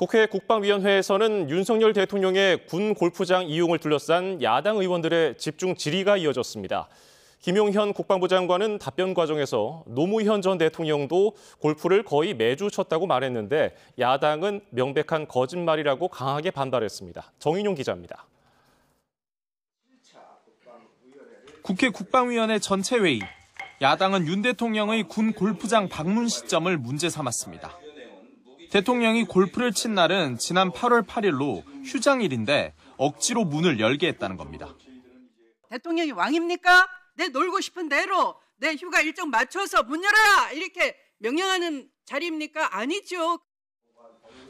국회 국방위원회에서는 윤석열 대통령의 군 골프장 이용을 둘러싼 야당 의원들의 집중 질의가 이어졌습니다. 김용현 국방부 장관은 답변 과정에서 노무현 전 대통령도 골프를 거의 매주 쳤다고 말했는데 야당은 명백한 거짓말이라고 강하게 반발했습니다. 정인용 기자입니다. 국회 국방위원회 전체 회의. 야당은 윤 대통령의 군 골프장 방문 시점을 문제 삼았습니다. 대통령이 골프를 친 날은 지난 8월 8일로 휴장일인데 억지로 문을 열게 했다는 겁니다. 대통령이 왕입니까? 내 놀고 싶은 대로 내 휴가 일정 맞춰서 문 열어라 이렇게 명령하는 자리입니까? 아니죠.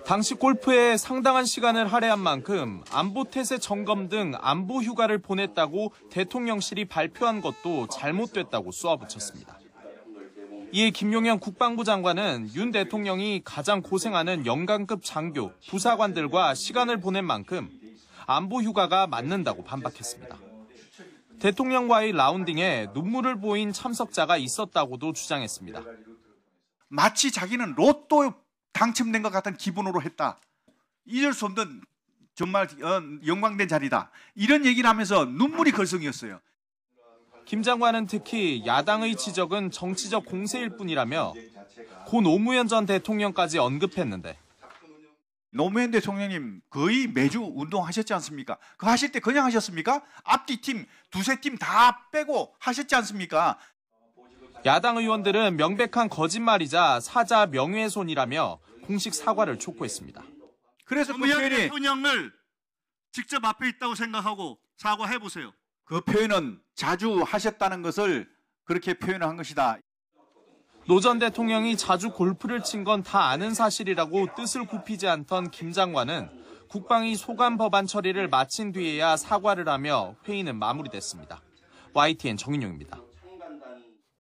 당시 골프에 상당한 시간을 할애한 만큼 안보 태세 점검 등 안보 휴가를 보냈다고 대통령실이 발표한 것도 잘못됐다고 쏘아붙였습니다. 이에 김용현 국방부 장관은 윤 대통령이 가장 고생하는 영관급 장교, 부사관들과 시간을 보낸 만큼 안보 휴가가 맞는다고 반박했습니다. 대통령과의 라운딩에 눈물을 보인 참석자가 있었다고도 주장했습니다. 마치 자기는 로또 당첨된 것 같은 기분으로 했다. 잊을 수 없는 정말 어, 영광된 자리다. 이런 얘기를 하면서 눈물이 걸썽이었어요 김 장관은 특히 야당의 지적은 정치적 공세일 뿐이라며 고 노무현 전 대통령까지 언급했는데 노무현 대통령님 거의 매주 운동하셨지 않습니까? 그 하실 때 그냥 하셨습니까? 앞뒤 팀 두세 팀 다 빼고 하셨지 않습니까? 야당 의원들은 명백한 거짓말이자 사자 명예훼손이라며 공식 사과를 촉구했습니다. 그래서 노무현 대통령을 직접 앞에 있다고 생각하고 사과해 보세요. 그 표현은 자주 하셨다는 것을 그렇게 표현을 한 것이다. 노 전 대통령이 자주 골프를 친 건 다 아는 사실이라고 뜻을 굽히지 않던 김 장관은 국방위 소관 법안 처리를 마친 뒤에야 사과를 하며 회의는 마무리됐습니다. YTN 정인용입니다.